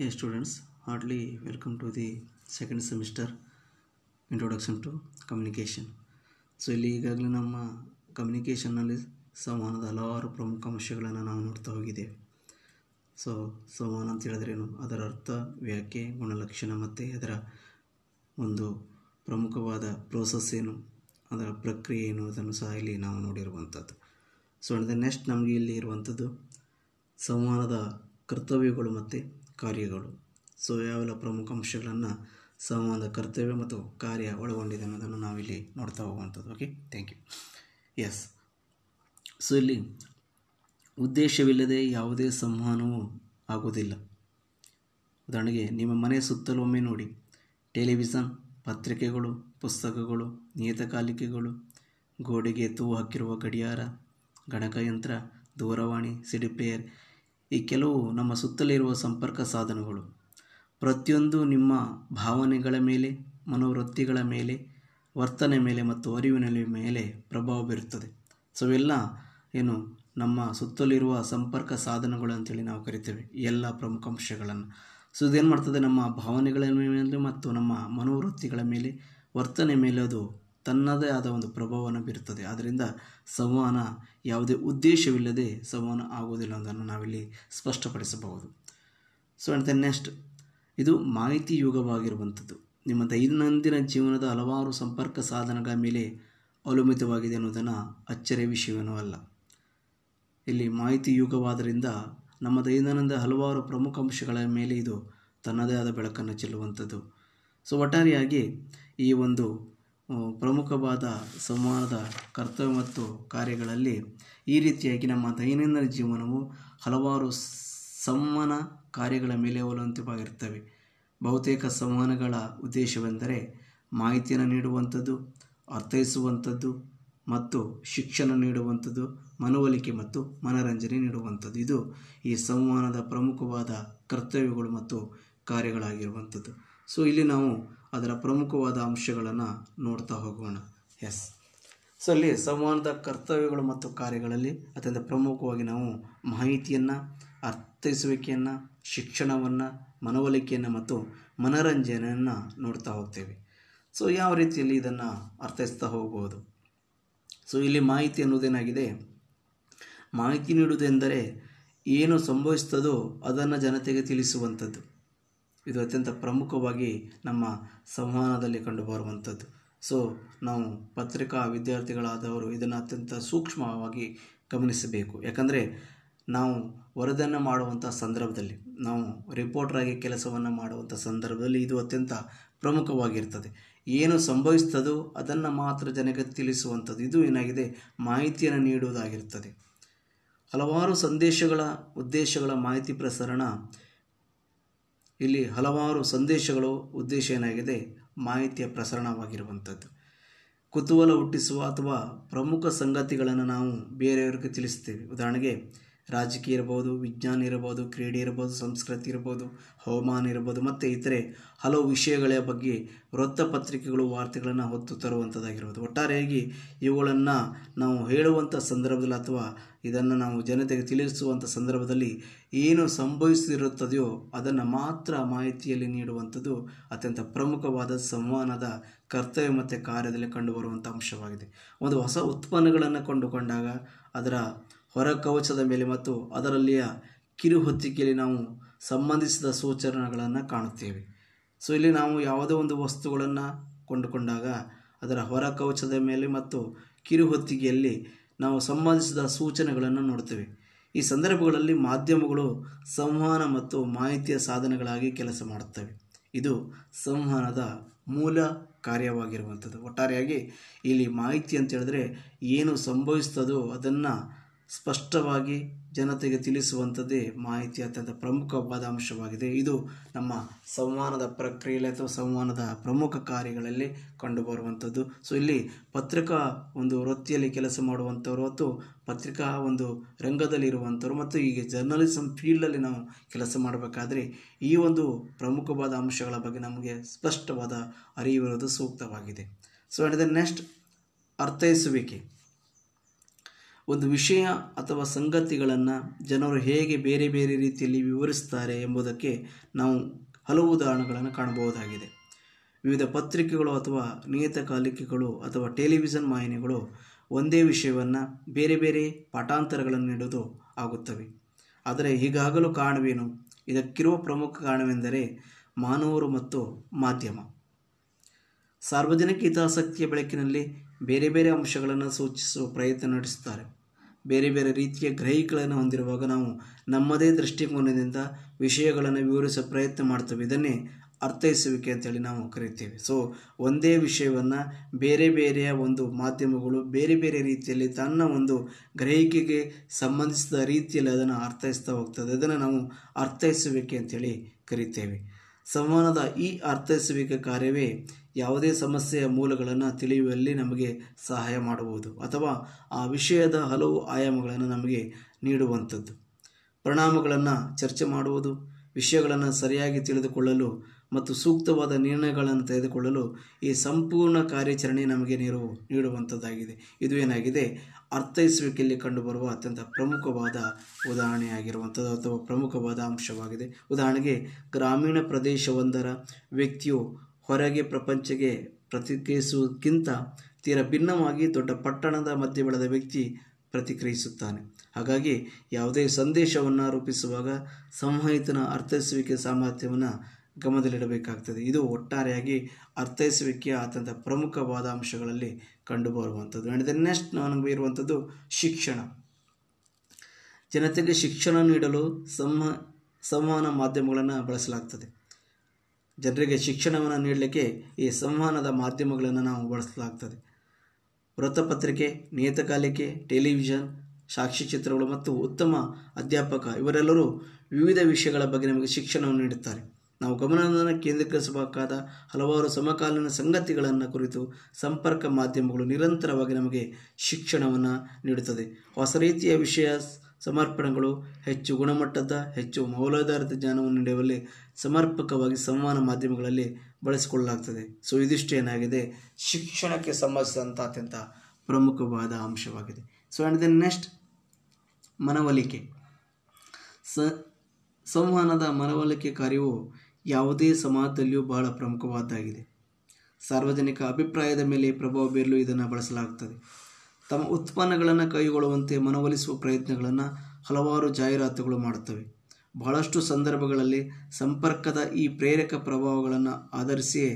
Hey students heartily welcome to the second semester introduction to communication so ಇಲ್ಲಿ ಈಗಾಗಲೇ ನಮ್ಮ ಕಮ್ಯುನಿಕೇಷನ್ನಲ್ಲಿ ಸಂವಹನದ ಹಲವಾರು ಪ್ರಮುಖ ಅಂಶಗಳನ್ನು ನಾವು ನೋಡ್ತಾ ಹೋಗಿದ್ದೇವೆ ಸೊ ಸಂವಹನ ಅಂತ ಹೇಳಿದ್ರೇನು ಅದರ ಅರ್ಥ ವ್ಯಾಖ್ಯೆ ಗುಣಲಕ್ಷಣ ಮತ್ತು ಅದರ ಒಂದು ಪ್ರಮುಖವಾದ ಪ್ರೋಸೆಸ್ ಏನು ಅದರ ಪ್ರಕ್ರಿಯೆ ಏನು ಅದನ್ನು ಸಹ ಇಲ್ಲಿ ನಾವು ನೋಡಿರುವಂಥದ್ದು ಸೊ ದ ನೆಕ್ಸ್ಟ್ ನಮಗೆ ಇಲ್ಲಿ ಇರುವಂಥದ್ದು ಸಂವಹನದ ಕರ್ತವ್ಯಗಳು ಮತ್ತು ಕಾರ್ಯಗಳು ಸೊ ಯಾವೆಲ್ಲ ಪ್ರಮುಖ ಅಂಶಗಳನ್ನು ಸಂವಾದ ಕರ್ತವ್ಯ ಮತ್ತು ಕಾರ್ಯ ಒಳಗೊಂಡಿದೆ ಅನ್ನೋದನ್ನು ನಾವಿಲ್ಲಿ ನೋಡ್ತಾ ಹೋಗುವಂಥದ್ದು okay thank you yes so ಇಲ್ಲಿ ಉದ್ದೇಶವಿಲ್ಲದೆ ಯಾವುದೇ ಸಂವಹನವೂ ಆಗುವುದಿಲ್ಲ ಉದಾಹರಣೆಗೆ ನಿಮ್ಮ ಮನೆ ಸುತ್ತಲೂ ಒಮ್ಮೆ ನೋಡಿ ಟೆಲಿವಿಷನ್ ಪತ್ರಿಕೆಗಳು ಪುಸ್ತಕಗಳು ನಿಯತಕಾಲಿಕೆಗಳು ಗೋಡೆಗೆ ತೂ ಹಾಕಿರುವ ಗಡಿಯಾರ ಗಣಕಯಂತ್ರ ದೂರವಾಣಿ ಸಿಡಿ ಈ ಕೆಲವು ನಮ್ಮ ಸುತ್ತಲಿರುವ ಸಂಪರ್ಕ ಸಾಧನಗಳು ಪ್ರತಿಯೊಂದು ನಿಮ್ಮ ಭಾವನೆಗಳ ಮೇಲೆ ಮನೋವೃತ್ತಿಗಳ ಮೇಲೆ ವರ್ತನೆ ಮೇಲೆ ಮತ್ತು ಅರಿವಿನ ಮೇಲೆ ಪ್ರಭಾವ ಬೀರುತ್ತದೆ ಸೊ ಇವೆಲ್ಲ ಏನು ನಮ್ಮ ಸುತ್ತಲಿರುವ ಸಂಪರ್ಕ ಸಾಧನಗಳು ಅಂತೇಳಿ ನಾವು ಕರಿತೇವೆ ಎಲ್ಲ ಪ್ರಮುಖ ಅಂಶಗಳನ್ನು ಸೊ ಇದೇನು ಮಾಡ್ತದೆ ನಮ್ಮ ಭಾವನೆಗಳ ಮೇಲೆ ಮತ್ತು ನಮ್ಮ ಮನೋವೃತ್ತಿಗಳ ಮೇಲೆ ವರ್ತನೆ ಮೇಲೆ ಅದು ತನ್ನದೇ ಆದ ಒಂದು ಪ್ರಭಾವವನ್ನು ಬೀರುತ್ತದೆ ಆದ್ದರಿಂದ ಸಂವಹನ ಯಾವುದೇ ಉದ್ದೇಶವಿಲ್ಲದೆ ಸಂವಹನ ಆಗುವುದಿಲ್ಲ ಅನ್ನೋದನ್ನು ನಾವಿಲ್ಲಿ ಸ್ಪಷ್ಟಪಡಿಸಬಹುದು ಸೊ ಆ್ಯಂಡ್ ನೆಕ್ಸ್ಟ್ ಇದು ಮಾಹಿತಿ ಯುಗವಾಗಿರುವಂಥದ್ದು ನಿಮ್ಮ ದೈನಂದಿನ ಜೀವನದ ಹಲವಾರು ಸಂಪರ್ಕ ಸಾಧನಗಳ ಮೇಲೆ ಅವಲಂಬಿತವಾಗಿದೆ ಅನ್ನೋದನ್ನು ಅಚ್ಚರಿಯ ವಿಷಯವೂ ಅಲ್ಲ ಇಲ್ಲಿ ಮಾಹಿತಿ ಯುಗವಾದ್ದರಿಂದ ನಮ್ಮ ದೈನಂದಿನ ಹಲವಾರು ಪ್ರಮುಖ ಅಂಶಗಳ ಮೇಲೆ ಇದು ತನ್ನದೇ ಆದ ಬೆಳಕನ್ನು ಚೆಲ್ಲುವಂಥದ್ದು ಸೊ ಒಟ್ಟಾರೆಯಾಗಿ ಈ ಒಂದು ಪ್ರಮುಖವಾದ ಸಂವಹನದ ಕರ್ತವ್ಯ ಮತ್ತು ಕಾರ್ಯಗಳಲ್ಲಿ ಈ ರೀತಿಯಾಗಿ ನಮ್ಮ ದೈನಂದಿನ ಜೀವನವು ಹಲವಾರು ಸಂವಹನ ಕಾರ್ಯಗಳ ಮೇಲೆ ಅವಲಂಬಿತವಾಗಿರ್ತವೆ ಬಹುತೇಕ ಸಂವಹನಗಳ ಉದ್ದೇಶವೆಂದರೆ ಮಾಹಿತಿಯನ್ನು ನೀಡುವಂಥದ್ದು ಅರ್ಥೈಸುವಂಥದ್ದು ಮತ್ತು ಶಿಕ್ಷಣ ನೀಡುವಂಥದ್ದು ಮನವೊಲಿಕೆ ಮತ್ತು ಮನರಂಜನೆ ನೀಡುವಂಥದ್ದು ಇದು ಈ ಸಂವಹನದ ಪ್ರಮುಖವಾದ ಕರ್ತವ್ಯಗಳು ಮತ್ತು ಕಾರ್ಯಗಳಾಗಿರುವಂಥದ್ದು ಸೊ ಇಲ್ಲಿ ನಾವು ಅದರ ಪ್ರಮುಖವಾದ ಅಂಶಗಳನ್ನು ನೋಡ್ತಾ ಹೋಗೋಣ ಎಸ್ ಸೊ ಅಲ್ಲಿ ಸಂವಹನದ ಕರ್ತವ್ಯಗಳು ಮತ್ತು ಕಾರ್ಯಗಳಲ್ಲಿ ಅತ್ಯಂತ ಪ್ರಮುಖವಾಗಿ ನಾವು ಮಾಹಿತಿಯನ್ನು ಅರ್ಥೈಸುವಿಕೆಯನ್ನು ಶಿಕ್ಷಣವನ್ನು ಮನವೊಲಿಕೆಯನ್ನು ಮತ್ತು ಮನೋರಂಜನೆಯನ್ನು ನೋಡ್ತಾ ಹೋಗ್ತೇವೆ ಸೊ ಯಾವ ರೀತಿಯಲ್ಲಿ ಇದನ್ನು ಅರ್ಥೈಸ್ತಾ ಹೋಗಬಹುದು ಸೊ ಇಲ್ಲಿ ಮಾಹಿತಿ ಅನ್ನೋದೇನಾಗಿದೆ ಮಾಹಿತಿ ನೀಡುವುದೆಂದರೆ ಏನು ಸಂಭವಿಸ್ತದೋ ಅದನ್ನು ಜನತೆಗೆ ತಿಳಿಸುವಂಥದ್ದು ಇದು ಅತ್ಯಂತ ಪ್ರಮುಖವಾಗಿ ನಮ್ಮ ಸಂವಹನದಲ್ಲಿ ಕಂಡುಬರುವಂಥದ್ದು ಸೊ ನಾವು ಪತ್ರಿಕಾ ವಿದ್ಯಾರ್ಥಿಗಳಾದವರು ಇದನ್ನು ಅತ್ಯಂತ ಸೂಕ್ಷ್ಮವಾಗಿ ಗಮನಿಸಬೇಕು ಯಾಕಂದರೆ ನಾವು ವರದಿಯನ್ನು ಮಾಡುವಂಥ ಸಂದರ್ಭದಲ್ಲಿ ನಾವು ರಿಪೋರ್ಟ್ರಾಗಿ ಕೆಲಸವನ್ನು ಮಾಡುವಂಥ ಸಂದರ್ಭದಲ್ಲಿ ಇದು ಅತ್ಯಂತ ಪ್ರಮುಖವಾಗಿರ್ತದೆ ಏನು ಸಂಭವಿಸ್ತದೋ ಅದನ್ನು ಮಾತ್ರ ಜನಕ್ಕೆ ತಿಳಿಸುವಂಥದ್ದು ಇದು ಏನಾಗಿದೆ ಮಾಹಿತಿಯನ್ನು ನೀಡುವುದಾಗಿರ್ತದೆ ಹಲವಾರು ಸಂದೇಶಗಳ ಉದ್ದೇಶಗಳ ಮಾಹಿತಿ ಪ್ರಸರಣ ಇಲ್ಲಿ ಹಲವಾರು ಸಂದೇಶಗಳು ಉದ್ದೇಶ ಏನಾಗಿದೆ ಮಾಹಿತಿಯ ಪ್ರಸರಣವಾಗಿರುವಂಥದ್ದು ಕುತೂಹಲ ಹುಟ್ಟಿಸುವ ಅಥವಾ ಪ್ರಮುಖ ಸಂಗತಿಗಳನ್ನು ನಾವು ಬೇರೆಯವ್ರಿಗೆ ತಿಳಿಸ್ತೇವೆ ಉದಾಹರಣೆಗೆ ರಾಜಕೀಯ ಇರ್ಬೋದು ವಿಜ್ಞಾನ ಇರ್ಬೋದು ಕ್ರೀಡೆ ಇರ್ಬೋದು ಸಂಸ್ಕೃತಿ ಇರ್ಬೋದು ಹವಾಮಾನ ಇರ್ಬೋದು ಮತ್ತು ಇತರೆ ಹಲವು ವಿಷಯಗಳ ಬಗ್ಗೆ ವೃತ್ತಪತ್ರಿಕೆಗಳು ವಾರ್ತೆಗಳನ್ನು ಹೊತ್ತು ತರುವಂಥದ್ದಾಗಿರ್ಬೋದು ಒಟ್ಟಾರೆಯಾಗಿ ಇವುಗಳನ್ನು ನಾವು ಹೇಳುವಂಥ ಸಂದರ್ಭದಲ್ಲಿ ಅಥವಾ ಇದನ್ನು ನಾವು ಜನತೆಗೆ ತಿಳಿಸುವಂಥ ಸಂದರ್ಭದಲ್ಲಿ ಏನು ಸಂಭವಿಸಿರುತ್ತದೆಯೋ ಅದನ್ನು ಮಾತ್ರ ಮಾಹಿತಿಯಲ್ಲಿ ನೀಡುವಂಥದ್ದು ಅತ್ಯಂತ ಪ್ರಮುಖವಾದ ಸಂವಹನದ ಕರ್ತವ್ಯ ಮತ್ತು ಕಾರ್ಯದಲ್ಲಿ ಕಂಡುಬರುವಂಥ ಅಂಶವಾಗಿದೆ ಒಂದು ಹೊಸ ಉತ್ಪನ್ನಗಳನ್ನು ಕಂಡುಕೊಂಡಾಗ ಅದರ ಕವಚದ ಮೇಲೆ ಮತ್ತು ಅದರಲ್ಲಿಯ ಕಿರು ನಾವು ಸಂಬಂಧಿಸಿದ ಸೂಚನೆಗಳನ್ನು ಕಾಣುತ್ತೇವೆ ಸೊ ಇಲ್ಲಿ ನಾವು ಯಾವುದೋ ಒಂದು ವಸ್ತುಗಳನ್ನು ಕೊಂಡುಕೊಂಡಾಗ ಅದರ ಹೊರ ಕವಚದ ಮೇಲೆ ಮತ್ತು ಕಿರು ಹೊತ್ತಿಗೆಯಲ್ಲಿ ನಾವು ಸಂಬಂಧಿಸಿದ ಸೂಚನೆಗಳನ್ನು ನೋಡುತ್ತೇವೆ ಈ ಸಂದರ್ಭಗಳಲ್ಲಿ ಮಾಧ್ಯಮಗಳು ಸಂವಹನ ಮತ್ತು ಮಾಹಿತಿಯ ಸಾಧನಗಳಾಗಿ ಕೆಲಸ ಮಾಡುತ್ತವೆ ಇದು ಸಂವಹನದ ಮೂಲ ಕಾರ್ಯವಾಗಿರುವಂಥದ್ದು ಒಟ್ಟಾರೆಯಾಗಿ ಇಲ್ಲಿ ಮಾಹಿತಿ ಅಂತ ಹೇಳಿದ್ರೆ ಏನು ಸಂಭವಿಸ್ತದೋ ಅದನ್ನು ಸ್ಪಷ್ಟವಾಗಿ ಜನತೆಗೆ ತಿಳಿಸುವಂಥದ್ದೇ ಮಾಹಿತಿ ಅತ್ಯಂತ ಪ್ರಮುಖವಾದ ಅಂಶವಾಗಿದೆ ಇದು ನಮ್ಮ ಸಂವಹನದ ಪ್ರಕ್ರಿಯೆಯಲ್ಲಿ ಅಥವಾ ಸಂವಹನದ ಪ್ರಮುಖ ಕಾರ್ಯಗಳಲ್ಲಿ ಕಂಡುಬರುವಂಥದ್ದು ಸೊ ಇಲ್ಲಿ ಪತ್ರಿಕಾ ಒಂದು ವೃತ್ತಿಯಲ್ಲಿ ಕೆಲಸ ಮಾಡುವಂಥವ್ರು ಅಥವಾ ಪತ್ರಿಕಾ ಒಂದು ರಂಗದಲ್ಲಿ ಇರುವಂಥವ್ರು ಮತ್ತು ಈಗ ಜರ್ನಲಿಸಮ್ ಫೀಲ್ಡಲ್ಲಿ ನಾವು ಕೆಲಸ ಮಾಡಬೇಕಾದ್ರೆ ಈ ಒಂದು ಪ್ರಮುಖವಾದ ಅಂಶಗಳ ಬಗ್ಗೆ ನಮಗೆ ಸ್ಪಷ್ಟವಾದ ಅರಿವಿರುವುದು ಸೂಕ್ತವಾಗಿದೆ ಸೊ ದ ನೆಕ್ಸ್ಟ್ ಅರ್ಥೈಸುವಿಕೆ ಒಂದು ವಿಷಯ ಅಥವಾ ಸಂಗತಿಗಳನ್ನು ಜನರು ಹೇಗೆ ಬೇರೆ ಬೇರೆ ರೀತಿಯಲ್ಲಿ ವಿವರಿಸ್ತಾರೆ ಎಂಬುದಕ್ಕೆ ನಾವು ಹಲವು ಉದಾಹರಣೆಗಳನ್ನು ಕಾಣಬಹುದಾಗಿದೆ ವಿವಿಧ ಪತ್ರಿಕೆಗಳು ಅಥವಾ ನಿಯತಕಾಲಿಕೆಗಳು ಅಥವಾ ಟೆಲಿವಿಷನ್ ವಾಹಿನಿಗಳು ಒಂದೇ ವಿಷಯವನ್ನು ಬೇರೆ ಬೇರೆ ಪಾಠಾಂತರಗಳನ್ನು ನೀಡೋದು ಆಗುತ್ತವೆ ಆದರೆ ಈಗಾಗಲೂ ಕಾರಣವೇನು ಇದಕ್ಕಿರುವ ಪ್ರಮುಖ ಕಾರಣವೆಂದರೆ ಮಾನವರು ಮತ್ತು ಮಾಧ್ಯಮ ಸಾರ್ವಜನಿಕ ಹಿತಾಸಕ್ತಿಯ ಬೆಳಕಿನಲ್ಲಿ ಬೇರೆ ಬೇರೆ ಅಂಶಗಳನ್ನು ಸೂಚಿಸುವ ಪ್ರಯತ್ನ ನಡೆಸುತ್ತಾರೆ ಬೇರೆ ಬೇರೆ ರೀತಿಯ ಗ್ರಹಿಕೆಗಳನ್ನು ಹೊಂದಿರುವಾಗ ನಾವು ನಮ್ಮದೇ ದೃಷ್ಟಿಕೋನದಿಂದ ವಿಷಯಗಳನ್ನು ವಿವರಿಸುವ ಪ್ರಯತ್ನ ಮಾಡ್ತೇವೆ ಇದನ್ನೇ ಅರ್ಥೈಸುವಿಕೆ ಅಂತೇಳಿ ನಾವು ಕರಿತೇವೆ ಸೊ ಒಂದೇ ವಿಷಯವನ್ನು ಬೇರೆ ಬೇರೆಯ ಒಂದು ಮಾಧ್ಯಮಗಳು ಬೇರೆ ಬೇರೆ ರೀತಿಯಲ್ಲಿ ತನ್ನ ಒಂದು ಗ್ರಹಿಕೆಗೆ ಸಂಬಂಧಿಸಿದ ರೀತಿಯಲ್ಲಿ ಅದನ್ನು ಅರ್ಥೈಸ್ತಾ ಹೋಗ್ತದೆ ಅದನ್ನು ನಾವು ಅರ್ಥೈಸುವಿಕೆ ಅಂತೇಳಿ ಕರಿತೇವೆ ಸಂವಹನದ ಈ ಅರ್ಥೈಸುವಿಕೆ ಕಾರ್ಯವೇ ಯಾವುದೇ ಸಮಸ್ಯೆಯ ಮೂಲಗಳನ್ನು ತಿಳಿಯುವಲ್ಲಿ ನಮಗೆ ಸಹಾಯ ಮಾಡಬಹುದು ಅಥವಾ ಆ ವಿಷಯದ ಹಲವು ಆಯಾಮಗಳನ್ನು ನಮಗೆ ನೀಡುವಂಥದ್ದು ಪರಿಣಾಮಗಳನ್ನು ಚರ್ಚೆ ಮಾಡುವುದು ವಿಷಯಗಳನ್ನು ಸರಿಯಾಗಿ ತಿಳಿದುಕೊಳ್ಳಲು ಮತ್ತು ಸೂಕ್ತವಾದ ನಿರ್ಣಯಗಳನ್ನು ತೆಗೆದುಕೊಳ್ಳಲು ಈ ಸಂಪೂರ್ಣ ಕಾರ್ಯಾಚರಣೆ ನಮಗೆ ನೀರು ನೀಡುವಂಥದ್ದಾಗಿದೆ ಇದು ಏನಾಗಿದೆ ಅರ್ಥೈಸುವಿಕೆಯಲ್ಲಿ ಕಂಡುಬರುವ ಅತ್ಯಂತ ಪ್ರಮುಖವಾದ ಉದಾಹರಣೆಯಾಗಿರುವಂಥದ್ದು ಅಥವಾ ಪ್ರಮುಖವಾದ ಅಂಶವಾಗಿದೆ ಉದಾಹರಣೆಗೆ ಗ್ರಾಮೀಣ ಪ್ರದೇಶವೊಂದರ ವ್ಯಕ್ತಿಯು ಹೊರಗೆ ಪ್ರಪಂಚಕ್ಕೆ ಪ್ರತಿಕ್ರಿಯಿಸುವುದಕ್ಕಿಂತ ತೀರ ಭಿನ್ನವಾಗಿ ದೊಡ್ಡ ಪಟ್ಟಣದ ಮಧ್ಯೆ ಬೆಳೆದ ವ್ಯಕ್ತಿ ಪ್ರತಿಕ್ರಿಯಿಸುತ್ತಾನೆ ಹಾಗಾಗಿ ಯಾವುದೇ ಸಂದೇಶವನ್ನು ರೂಪಿಸುವಾಗ ಸಂಹಿತನ ಅರ್ಥೈಸುವಿಕೆ ಸಾಮರ್ಥ್ಯವನ್ನು ಗಮನದಲ್ಲಿಡಬೇಕಾಗ್ತದೆ ಇದು ಒಟ್ಟಾರೆಯಾಗಿ ಅರ್ಥೈಸುವಿಕೆಯ ಅತ್ಯಂತ ಪ್ರಮುಖವಾದ ಅಂಶಗಳಲ್ಲಿ ಕಂಡುಬರುವಂಥದ್ದು ಆ್ಯಂಡ್ ದ ನೆಕ್ಸ್ಟ್ ನಮಗೆ ಇರುವಂಥದ್ದು ಶಿಕ್ಷಣ ಜನತೆಗೆ ಶಿಕ್ಷಣ ನೀಡಲು ಸಂವ ಸಂವಹನ ಮಾಧ್ಯಮಗಳನ್ನು ಬಳಸಲಾಗ್ತದೆ ಜನರಿಗೆ ಶಿಕ್ಷಣವನ್ನು ನೀಡಲಿಕ್ಕೆ ಈ ಸಂವಹನದ ಮಾಧ್ಯಮಗಳನ್ನು ನಾವು ಬಳಸಲಾಗ್ತದೆ ವೃತ್ತಪತ್ರಿಕೆ ನಿಯತಕಾಲಿಕೆ ಟೆಲಿವಿಷನ್ ಚಿತ್ರಗಳು ಮತ್ತು ಉತ್ತಮ ಅಧ್ಯಾಪಕ ಇವರೆಲ್ಲರೂ ವಿವಿಧ ವಿಷಯಗಳ ಬಗ್ಗೆ ನಮಗೆ ಶಿಕ್ಷಣವನ್ನು ನೀಡುತ್ತಾರೆ ನಾವು ಗಮನ ಕೇಂದ್ರೀಕರಿಸಬೇಕಾದ ಹಲವಾರು ಸಮಕಾಲೀನ ಸಂಗತಿಗಳನ್ನು ಕುರಿತು ಸಂಪರ್ಕ ಮಾಧ್ಯಮಗಳು ನಿರಂತರವಾಗಿ ನಮಗೆ ಶಿಕ್ಷಣವನ್ನು ನೀಡುತ್ತದೆ ಹೊಸ ರೀತಿಯ ವಿಷಯ ಸಮರ್ಪಣೆಗಳು ಹೆಚ್ಚು ಗುಣಮಟ್ಟದ ಹೆಚ್ಚು ಮೌಲ್ಯಾಧಾರಿತ ಜ್ಞಾನವನ್ನು ನೀಡುವಲ್ಲಿ ಸಮರ್ಪಕವಾಗಿ ಸಂವಹನ ಮಾಧ್ಯಮಗಳಲ್ಲಿ ಬಳಸಿಕೊಳ್ಳಲಾಗ್ತದೆ ಸೊ ಇದಿಷ್ಟು ಏನಾಗಿದೆ ಶಿಕ್ಷಣಕ್ಕೆ ಸಂಬಂಧಿಸಿದಂಥ ಅತ್ಯಂತ ಪ್ರಮುಖವಾದ ಅಂಶವಾಗಿದೆ ಸೊ ಆ್ಯಂಡ್ ದೆನ್ ನೆಕ್ಸ್ಟ್ ಮನವೊಲಿಕೆ ಸ ಸಂವಹನದ ಮನವೊಲಿಕೆ ಕಾರ್ಯವು ಯಾವುದೇ ಸಮಾಜದಲ್ಲಿಯೂ ಬಹಳ ಪ್ರಮುಖವಾದ್ದಾಗಿದೆ ಸಾರ್ವಜನಿಕ ಅಭಿಪ್ರಾಯದ ಮೇಲೆ ಪ್ರಭಾವ ಬೀರಲು ಇದನ್ನು ಬಳಸಲಾಗುತ್ತದೆ ತಮ್ಮ ಉತ್ಪನ್ನಗಳನ್ನು ಕೈಗೊಳ್ಳುವಂತೆ ಮನವೊಲಿಸುವ ಪ್ರಯತ್ನಗಳನ್ನು ಹಲವಾರು ಜಾಹೀರಾತುಗಳು ಮಾಡುತ್ತವೆ ಬಹಳಷ್ಟು ಸಂದರ್ಭಗಳಲ್ಲಿ ಸಂಪರ್ಕದ ಈ ಪ್ರೇರಕ ಪ್ರಭಾವಗಳನ್ನು ಆಧರಿಸಿಯೇ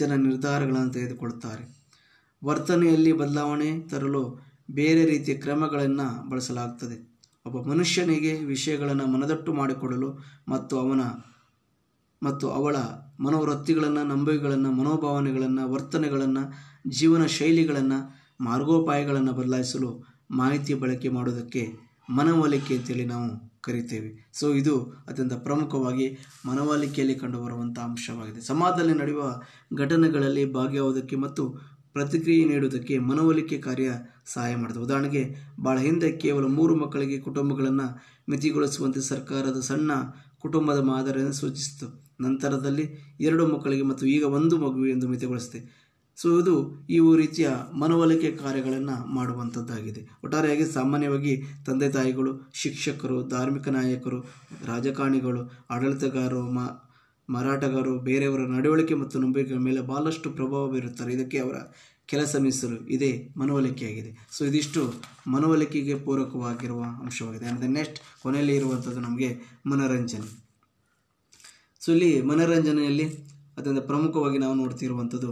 ಜನ ನಿರ್ಧಾರಗಳನ್ನು ತೆಗೆದುಕೊಳ್ಳುತ್ತಾರೆ ವರ್ತನೆಯಲ್ಲಿ ಬದಲಾವಣೆ ತರಲು ಬೇರೆ ರೀತಿಯ ಕ್ರಮಗಳನ್ನು ಬಳಸಲಾಗುತ್ತದೆ ಒಬ್ಬ ಮನುಷ್ಯನಿಗೆ ವಿಷಯಗಳನ್ನು ಮನದಟ್ಟು ಮಾಡಿಕೊಡಲು ಮತ್ತು ಅವನ ಮತ್ತು ಅವಳ ಮನೋವೃತ್ತಿಗಳನ್ನು ನಂಬಿಕೆಗಳನ್ನು ಮನೋಭಾವನೆಗಳನ್ನು ವರ್ತನೆಗಳನ್ನು ಜೀವನ ಶೈಲಿಗಳನ್ನು ಮಾರ್ಗೋಪಾಯಗಳನ್ನು ಬದಲಾಯಿಸಲು ಮಾಹಿತಿ ಬಳಕೆ ಮಾಡೋದಕ್ಕೆ ಮನವೊಲಿಕೆ ಅಂತೇಳಿ ನಾವು ಕರಿತೇವೆ ಸೊ ಇದು ಅತ್ಯಂತ ಪ್ರಮುಖವಾಗಿ ಮನವೊಲಿಕೆಯಲ್ಲಿ ಕಂಡುಬರುವಂಥ ಅಂಶವಾಗಿದೆ ಸಮಾಜದಲ್ಲಿ ನಡೆಯುವ ಘಟನೆಗಳಲ್ಲಿ ಭಾಗಿಯಾಗುವುದಕ್ಕೆ ಮತ್ತು ಪ್ರತಿಕ್ರಿಯೆ ನೀಡುವುದಕ್ಕೆ ಮನವೊಲಿಕೆ ಕಾರ್ಯ ಸಹಾಯ ಮಾಡಿದೆ ಉದಾಹರಣೆಗೆ ಭಾಳ ಹಿಂದೆ ಕೇವಲ ಮೂರು ಮಕ್ಕಳಿಗೆ ಕುಟುಂಬಗಳನ್ನು ಮಿತಿಗೊಳಿಸುವಂತೆ ಸರ್ಕಾರದ ಸಣ್ಣ ಕುಟುಂಬದ ಮಾದರಿಯನ್ನು ಸೂಚಿಸಿತು ನಂತರದಲ್ಲಿ ಎರಡು ಮಕ್ಕಳಿಗೆ ಮತ್ತು ಈಗ ಒಂದು ಮಗುವೆ ಎಂದು ಮಿತಿಗೊಳಿಸಿದೆ ಸೊ ಇದು ಈ ರೀತಿಯ ಮನವೊಲಿಕೆ ಕಾರ್ಯಗಳನ್ನು ಮಾಡುವಂಥದ್ದಾಗಿದೆ ಒಟ್ಟಾರೆಯಾಗಿ ಸಾಮಾನ್ಯವಾಗಿ ತಂದೆ ತಾಯಿಗಳು ಶಿಕ್ಷಕರು ಧಾರ್ಮಿಕ ನಾಯಕರು ರಾಜಕಾರಣಿಗಳು ಆಡಳಿತಗಾರರು ಮ ಮಾರಾಟಗಾರರು ಬೇರೆಯವರ ನಡವಳಿಕೆ ಮತ್ತು ನಂಬಿಕೆಗಳ ಮೇಲೆ ಭಾಳಷ್ಟು ಪ್ರಭಾವ ಬೀರುತ್ತಾರೆ ಇದಕ್ಕೆ ಅವರ ಕೆಲಸ ಮೀಸಲು ಇದೇ ಮನವೊಲಿಕೆಯಾಗಿದೆ ಸೊ ಇದಿಷ್ಟು ಮನವೊಲಿಕೆಗೆ ಪೂರಕವಾಗಿರುವ ಅಂಶವಾಗಿದೆ ಅಂದರೆ ನೆಕ್ಸ್ಟ್ ಕೊನೆಯಲ್ಲಿ ಇರುವಂಥದ್ದು ನಮಗೆ ಮನೋರಂಜನೆ ಸೊ ಇಲ್ಲಿ ಮನೋರಂಜನೆಯಲ್ಲಿ ಅತ್ಯಂತ ಪ್ರಮುಖವಾಗಿ ನಾವು ನೋಡ್ತಿರುವಂಥದ್ದು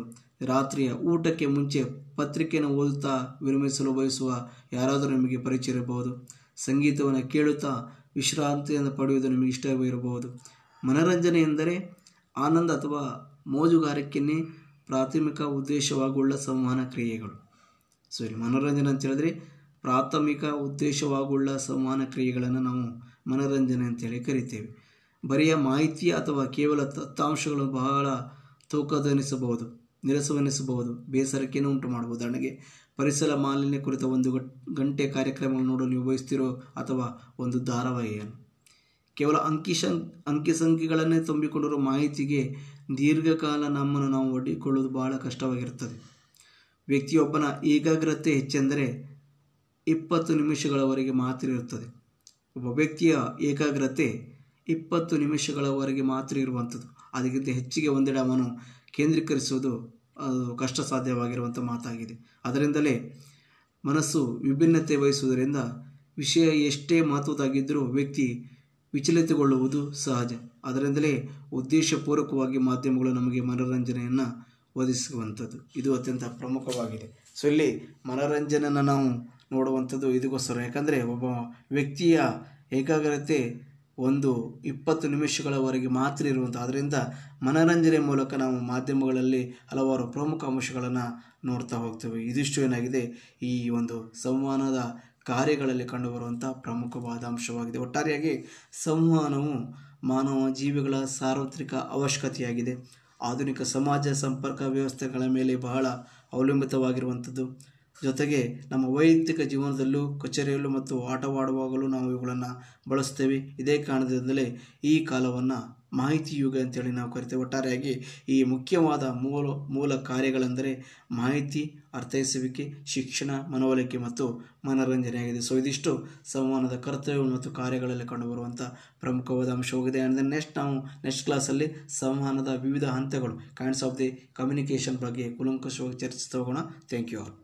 ರಾತ್ರಿಯ ಊಟಕ್ಕೆ ಮುಂಚೆ ಪತ್ರಿಕೆಯನ್ನು ಓದುತ್ತಾ ವಿರಮಿಸಲು ಬಯಸುವ ಯಾರಾದರೂ ನಿಮಗೆ ಪರಿಚಯ ಇರಬಹುದು ಸಂಗೀತವನ್ನು ಕೇಳುತ್ತಾ ವಿಶ್ರಾಂತಿಯನ್ನು ಪಡೆಯುವುದು ನಿಮಗೆ ಇರಬಹುದು ಮನೋರಂಜನೆ ಎಂದರೆ ಆನಂದ ಅಥವಾ ಮೋಜುಗಾರಿಕೆಯೇ ಪ್ರಾಥಮಿಕ ಉದ್ದೇಶವಾಗುಳ್ಳ ಸಂವಹನ ಕ್ರಿಯೆಗಳು ಸೊ ಇಲ್ಲಿ ಮನೋರಂಜನೆ ಅಂತ ಹೇಳಿದ್ರೆ ಪ್ರಾಥಮಿಕ ಉದ್ದೇಶವಾಗುಳ್ಳ ಸಂವಹನ ಕ್ರಿಯೆಗಳನ್ನು ನಾವು ಮನೋರಂಜನೆ ಅಂತೇಳಿ ಕರಿತೇವೆ ಬರೆಯ ಮಾಹಿತಿ ಅಥವಾ ಕೇವಲ ತತ್ತಾಂಶಗಳು ಬಹಳ ತೂಕದೆನಿಸಬಹುದು ನಿರಸವೆನಿಸಬಹುದು ಬೇಸರಕ್ಕೇನು ಉಂಟು ಮಾಡಬಹುದು ಅಣಗೆ ಪರಿಸರ ಮಾಲಿನ್ಯ ಕುರಿತ ಒಂದು ಗಂಟೆ ಕಾರ್ಯಕ್ರಮವನ್ನು ನೋಡಲು ನೀವು ಬಯಸ್ತಿರೋ ಅಥವಾ ಒಂದು ಧಾರಾವಾಹಿಯನ್ನು ಕೇವಲ ಅಂಕಿ ಸಂ ಅಂಕಿ ಸಂಖ್ಯೆಗಳನ್ನೇ ತುಂಬಿಕೊಂಡಿರುವ ಮಾಹಿತಿಗೆ ದೀರ್ಘಕಾಲ ನಮ್ಮನ್ನು ನಾವು ಒಡ್ಡಿಕೊಳ್ಳುವುದು ಬಹಳ ಕಷ್ಟವಾಗಿರುತ್ತದೆ ವ್ಯಕ್ತಿಯೊಬ್ಬನ ಏಕಾಗ್ರತೆ ಹೆಚ್ಚೆಂದರೆ ಇಪ್ಪತ್ತು ನಿಮಿಷಗಳವರೆಗೆ ಮಾತ್ರ ಇರುತ್ತದೆ ಒಬ್ಬ ವ್ಯಕ್ತಿಯ ಏಕಾಗ್ರತೆ ಇಪ್ಪತ್ತು ನಿಮಿಷಗಳವರೆಗೆ ಮಾತ್ರ ಇರುವಂಥದ್ದು ಅದಕ್ಕಿಂತ ಹೆಚ್ಚಿಗೆ ಒಂದೆಡೆ ಅವನು ಕೇಂದ್ರೀಕರಿಸುವುದು ಕಷ್ಟ ಸಾಧ್ಯವಾಗಿರುವಂಥ ಮಾತಾಗಿದೆ ಅದರಿಂದಲೇ ಮನಸ್ಸು ವಿಭಿನ್ನತೆ ವಹಿಸುವುದರಿಂದ ವಿಷಯ ಎಷ್ಟೇ ಮಹತ್ವದಾಗಿದ್ದರೂ ವ್ಯಕ್ತಿ ವಿಚಲಿತಗೊಳ್ಳುವುದು ಸಹಜ ಅದರಿಂದಲೇ ಉದ್ದೇಶಪೂರ್ವಕವಾಗಿ ಮಾಧ್ಯಮಗಳು ನಮಗೆ ಮನೋರಂಜನೆಯನ್ನು ಒದಗಿಸುವಂಥದ್ದು ಇದು ಅತ್ಯಂತ ಪ್ರಮುಖವಾಗಿದೆ ಸೊ ಇಲ್ಲಿ ಮನೋರಂಜನೆಯನ್ನು ನಾವು ನೋಡುವಂಥದ್ದು ಇದಕ್ಕೋಸ್ಕರ ಯಾಕಂದರೆ ಒಬ್ಬ ವ್ಯಕ್ತಿಯ ಏಕಾಗ್ರತೆ ಒಂದು ಇಪ್ಪತ್ತು ನಿಮಿಷಗಳವರೆಗೆ ಮಾತ್ರ ಇರುವಂಥ ಆದ್ದರಿಂದ ಮನರಂಜನೆ ಮೂಲಕ ನಾವು ಮಾಧ್ಯಮಗಳಲ್ಲಿ ಹಲವಾರು ಪ್ರಮುಖ ಅಂಶಗಳನ್ನು ನೋಡ್ತಾ ಹೋಗ್ತೇವೆ ಇದಿಷ್ಟು ಏನಾಗಿದೆ ಈ ಒಂದು ಸಂವಹನದ ಕಾರ್ಯಗಳಲ್ಲಿ ಕಂಡುಬರುವಂಥ ಪ್ರಮುಖವಾದ ಅಂಶವಾಗಿದೆ ಒಟ್ಟಾರೆಯಾಗಿ ಸಂವಹನವು ಮಾನವ ಜೀವಿಗಳ ಸಾರ್ವತ್ರಿಕ ಅವಶ್ಯಕತೆಯಾಗಿದೆ ಆಧುನಿಕ ಸಮಾಜ ಸಂಪರ್ಕ ವ್ಯವಸ್ಥೆಗಳ ಮೇಲೆ ಬಹಳ ಅವಲಂಬಿತವಾಗಿರುವಂಥದ್ದು ಜೊತೆಗೆ ನಮ್ಮ ವೈಯಕ್ತಿಕ ಜೀವನದಲ್ಲೂ ಕಚೇರಿಯಲ್ಲೂ ಮತ್ತು ಆಟವಾಡುವಾಗಲೂ ನಾವು ಇವುಗಳನ್ನು ಬಳಸ್ತೇವೆ ಇದೇ ಕಾರಣದಿಂದಲೇ ಈ ಕಾಲವನ್ನು ಮಾಹಿತಿ ಯುಗ ಅಂತೇಳಿ ನಾವು ಕರಿತೇವೆ ಒಟ್ಟಾರೆಯಾಗಿ ಈ ಮುಖ್ಯವಾದ ಮೂಲ ಮೂಲ ಕಾರ್ಯಗಳೆಂದರೆ ಮಾಹಿತಿ ಅರ್ಥೈಸುವಿಕೆ ಶಿಕ್ಷಣ ಮನವೊಲಿಕೆ ಮತ್ತು ಮನೋರಂಜನೆಯಾಗಿದೆ ಸೊ ಇದಿಷ್ಟು ಸಂವಹನದ ಕರ್ತವ್ಯಗಳು ಮತ್ತು ಕಾರ್ಯಗಳಲ್ಲಿ ಕಂಡುಬರುವಂಥ ಪ್ರಮುಖವಾದ ಅಂಶವಾಗಿದೆ ಆ್ಯಂಡ್ ದೆನ್ ನೆಕ್ಸ್ಟ್ ನಾವು ನೆಕ್ಸ್ಟ್ ಕ್ಲಾಸಲ್ಲಿ ಸಂವಹನದ ವಿವಿಧ ಹಂತಗಳು ಕೈಂಡ್ಸ್ ಆಫ್ ದಿ ಕಮ್ಯುನಿಕೇಷನ್ ಬಗ್ಗೆ ಕುಲಂಕುಷವಾಗಿ ಚರ್ಚಿಸ್ತಾ ಹೋಗೋಣ ಥ್ಯಾಂಕ್ ಯು ಆಲ್